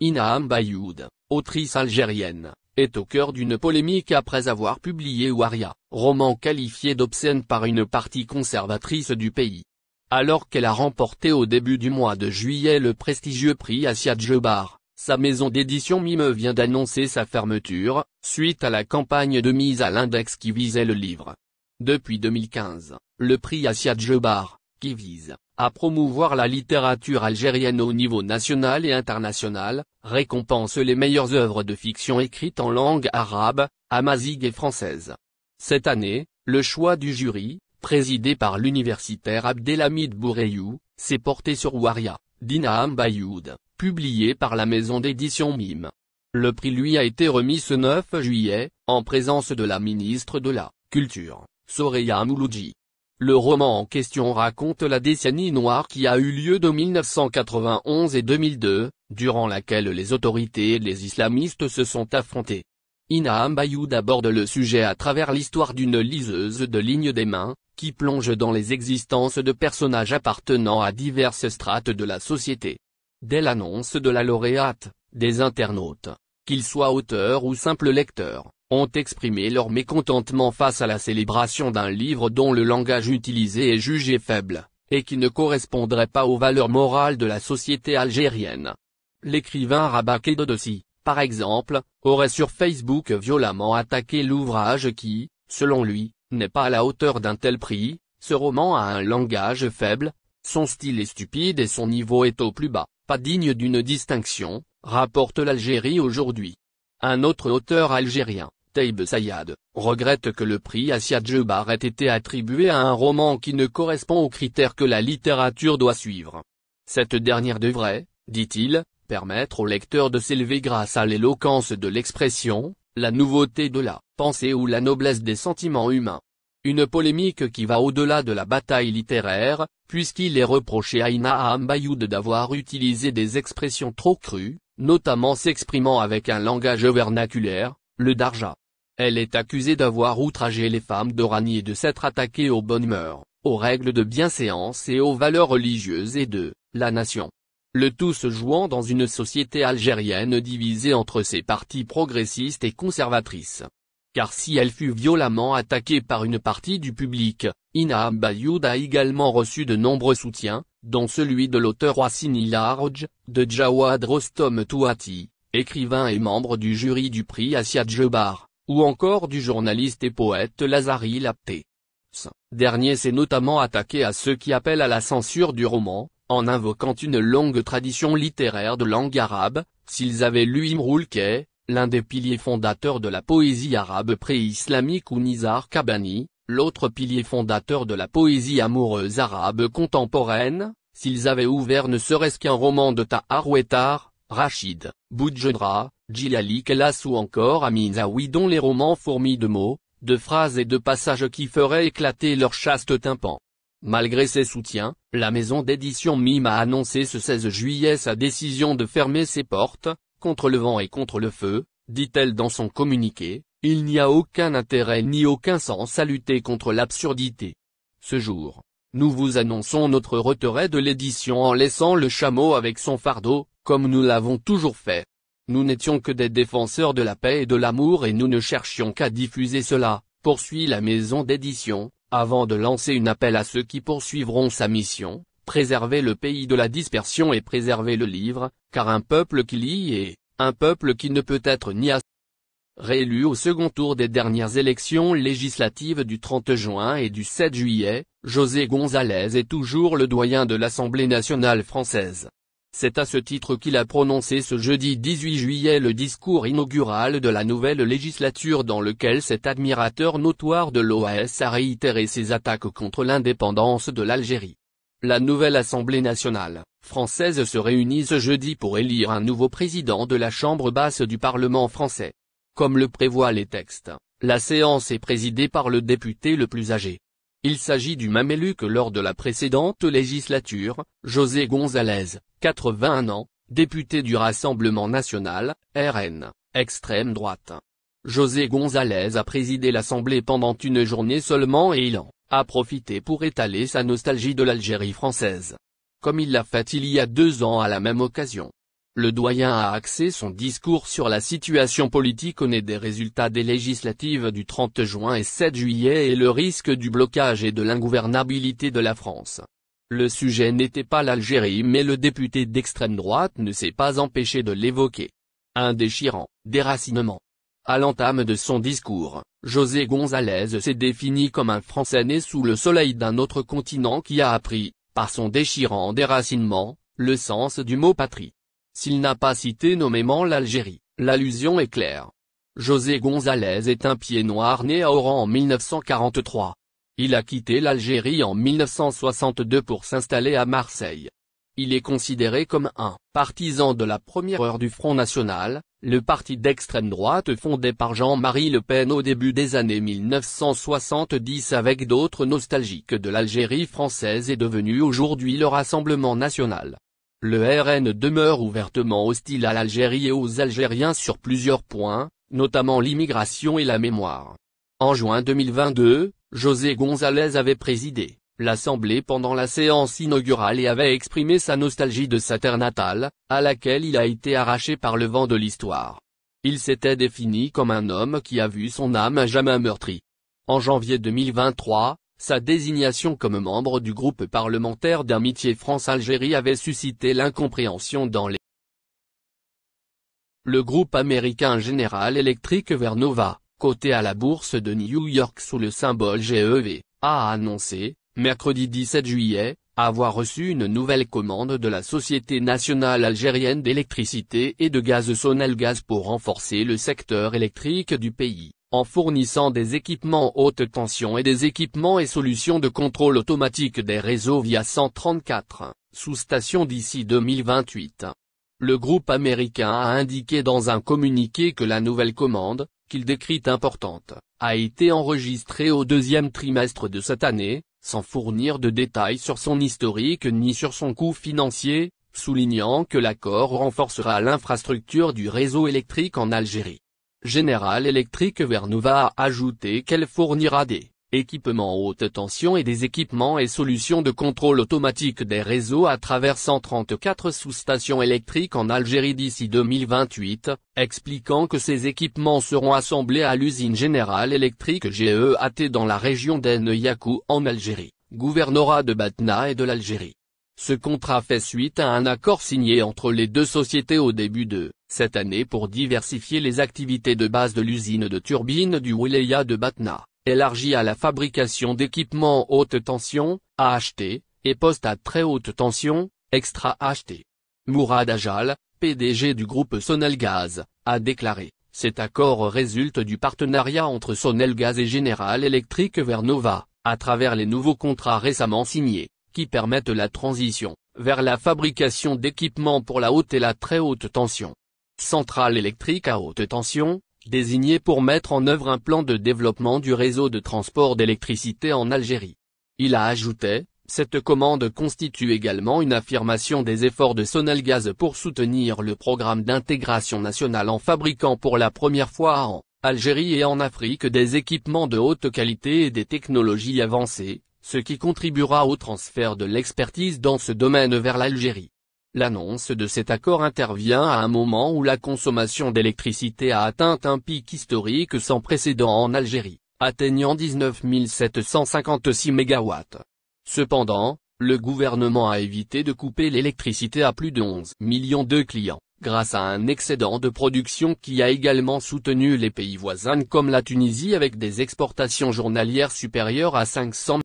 Inaam Bayoud, autrice algérienne, est au cœur d'une polémique après avoir publié Waria, roman qualifié d'obscène par une partie conservatrice du pays. Alors qu'elle a remporté au début du mois de juillet le prestigieux prix Asia Jebar, sa maison d'édition Mime vient d'annoncer sa fermeture, suite à la campagne de mise à l'index qui visait le livre. Depuis 2015, le prix Assia Jebar, qui vise à promouvoir la littérature algérienne au niveau national et international, récompense les meilleures œuvres de fiction écrites en langue arabe, amazigh et française. Cette année, le choix du jury, présidé par l'universitaire Abdelhamid Boureyou, s'est porté sur Waria, d'Inaam Bayoud, publié par la maison d'édition MIM. Le prix lui a été remis ce 9 juillet, en présence de la ministre de la Culture, Soraya Mouloudji. Le roman en question raconte la décennie noire qui a eu lieu de 1991 et 2002, durant laquelle les autorités et les islamistes se sont affrontés. Ina Ambayoud aborde le sujet à travers l'histoire d'une liseuse de lignes des mains, qui plonge dans les existences de personnages appartenant à diverses strates de la société. Dès l'annonce de la lauréate, des internautes, qu'ils soient auteurs ou simples lecteurs, ont exprimé leur mécontentement face à la célébration d'un livre dont le langage utilisé est jugé faible, et qui ne correspondrait pas aux valeurs morales de la société algérienne. L'écrivain Rabaké Dodossi, par exemple, aurait sur Facebook violemment attaqué l'ouvrage qui, selon lui, n'est pas à la hauteur d'un tel prix, ce roman a un langage faible, son style est stupide et son niveau est au plus bas, pas digne d'une distinction, rapporte l'Algérie aujourd'hui. Un autre auteur algérien, Taïb Sayad, regrette que le prix Asia Jebar ait été attribué à un roman qui ne correspond aux critères que la littérature doit suivre. Cette dernière devrait, dit-il, permettre au lecteur de s'élever grâce à l'éloquence de l'expression, la nouveauté de la pensée ou la noblesse des sentiments humains. Une polémique qui va au-delà de la bataille littéraire, puisqu'il est reproché à Ina Ambayoud d'avoir utilisé des expressions trop crues, notamment s'exprimant avec un langage vernaculaire, le Darja. Elle est accusée d'avoir outragé les femmes d'Oranie et de s'être attaquée aux bonnes mœurs, aux règles de bienséance et aux valeurs religieuses et de la nation. Le tout se jouant dans une société algérienne divisée entre ses partis progressistes et conservatrices. Car si elle fut violemment attaquée par une partie du public, Ina Bayoud a également reçu de nombreux soutiens, dont celui de l'auteur Wassini Large, de Jawad Rostom Touati, écrivain et membre du jury du prix Asia Djebar, ou encore du journaliste et poète Lazari Lapté. Ce dernier s'est notamment attaqué à ceux qui appellent à la censure du roman, en invoquant une longue tradition littéraire de langue arabe, s'ils avaient lu Imroul l'un des piliers fondateurs de la poésie arabe pré-islamique ou Nizar Kabani, l'autre pilier fondateur de la poésie amoureuse arabe contemporaine, s'ils avaient ouvert ne serait-ce qu'un roman de Tahar Rachid, Boudjedra, Djilali Kelas ou encore Amin Zawi dont les romans fourmis de mots, de phrases et de passages qui feraient éclater leur chaste tympan. Malgré ses soutiens, la maison d'édition Mime a annoncé ce 16 juillet sa décision de fermer ses portes, contre le vent et contre le feu, dit-elle dans son communiqué, il n'y a aucun intérêt ni aucun sens à lutter contre l'absurdité. Ce jour, nous vous annonçons notre retrait de l'édition en laissant le chameau avec son fardeau, comme nous l'avons toujours fait. Nous n'étions que des défenseurs de la paix et de l'amour et nous ne cherchions qu'à diffuser cela, poursuit la maison d'édition, avant de lancer une appel à ceux qui poursuivront sa mission, préserver le pays de la dispersion et préserver le livre, car un peuple qui lit est, un peuple qui ne peut être ni à réélu au second tour des dernières élections législatives du 30 juin et du 7 juillet, José González est toujours le doyen de l'Assemblée nationale française. C'est à ce titre qu'il a prononcé ce jeudi 18 juillet le discours inaugural de la nouvelle législature dans lequel cet admirateur notoire de l'OAS a réitéré ses attaques contre l'indépendance de l'Algérie. La nouvelle Assemblée nationale, française se réunit ce jeudi pour élire un nouveau président de la Chambre basse du Parlement français. Comme le prévoient les textes, la séance est présidée par le député le plus âgé, il s'agit du même élu que lors de la précédente législature, José González, 81 ans, député du Rassemblement national, RN, extrême droite. José González a présidé l'Assemblée pendant une journée seulement et il en a profité pour étaler sa nostalgie de l'Algérie française. Comme il l'a fait il y a deux ans à la même occasion le doyen a axé son discours sur la situation politique au nez des résultats des législatives du 30 juin et 7 juillet et le risque du blocage et de l'ingouvernabilité de la France. Le sujet n'était pas l'Algérie mais le député d'extrême droite ne s'est pas empêché de l'évoquer. Un déchirant déracinement. À l'entame de son discours, José González s'est défini comme un Français né sous le soleil d'un autre continent qui a appris, par son déchirant déracinement, le sens du mot patrie. S'il n'a pas cité nommément l'Algérie, l'allusion est claire. José González est un pied noir né à Oran en 1943. Il a quitté l'Algérie en 1962 pour s'installer à Marseille. Il est considéré comme un partisan de la première heure du Front National, le parti d'extrême droite fondé par Jean-Marie Le Pen au début des années 1970 avec d'autres nostalgiques de l'Algérie française est devenu aujourd'hui le Rassemblement National. Le RN demeure ouvertement hostile à l'Algérie et aux Algériens sur plusieurs points, notamment l'immigration et la mémoire. En juin 2022, José González avait présidé l'Assemblée pendant la séance inaugurale et avait exprimé sa nostalgie de sa terre natale, à laquelle il a été arraché par le vent de l'histoire. Il s'était défini comme un homme qui a vu son âme à jamais meurtrie. En janvier 2023, sa désignation comme membre du groupe parlementaire d'amitié France-Algérie avait suscité l'incompréhension dans les le groupe américain Général Electric Vernova, coté à la bourse de New York sous le symbole GEV, a annoncé, mercredi 17 juillet, avoir reçu une nouvelle commande de la Société Nationale Algérienne d'Électricité et de Gaz Gaz pour renforcer le secteur électrique du pays en fournissant des équipements haute tension et des équipements et solutions de contrôle automatique des réseaux via 134, sous-station d'ici 2028. Le groupe américain a indiqué dans un communiqué que la nouvelle commande, qu'il décrit importante, a été enregistrée au deuxième trimestre de cette année, sans fournir de détails sur son historique ni sur son coût financier, soulignant que l'accord renforcera l'infrastructure du réseau électrique en Algérie. Général Electric Vernova a ajouté qu'elle fournira des équipements haute tension et des équipements et solutions de contrôle automatique des réseaux à travers 134 sous-stations électriques en Algérie d'ici 2028, expliquant que ces équipements seront assemblés à l'usine générale électrique GEAT dans la région d'En-Yakou en Algérie, gouvernorat de Batna et de l'Algérie. Ce contrat fait suite à un accord signé entre les deux sociétés au début de cette année pour diversifier les activités de base de l'usine de turbines du Wilaya de Batna, élargie à la fabrication d'équipements haute tension, AHT, et postes à très haute tension, extra HT). Mourad Ajal, PDG du groupe Gaz, a déclaré, cet accord résulte du partenariat entre Gaz et General Electric Vernova, à travers les nouveaux contrats récemment signés, qui permettent la transition, vers la fabrication d'équipements pour la haute et la très haute tension centrale électrique à haute tension, désignée pour mettre en œuvre un plan de développement du réseau de transport d'électricité en Algérie. Il a ajouté, cette commande constitue également une affirmation des efforts de Sonelgaz pour soutenir le programme d'intégration nationale en fabriquant pour la première fois en Algérie et en Afrique des équipements de haute qualité et des technologies avancées, ce qui contribuera au transfert de l'expertise dans ce domaine vers l'Algérie. L'annonce de cet accord intervient à un moment où la consommation d'électricité a atteint un pic historique sans précédent en Algérie, atteignant 19 756 MW. Cependant, le gouvernement a évité de couper l'électricité à plus de 11 millions de clients, grâce à un excédent de production qui a également soutenu les pays voisins comme la Tunisie avec des exportations journalières supérieures à 500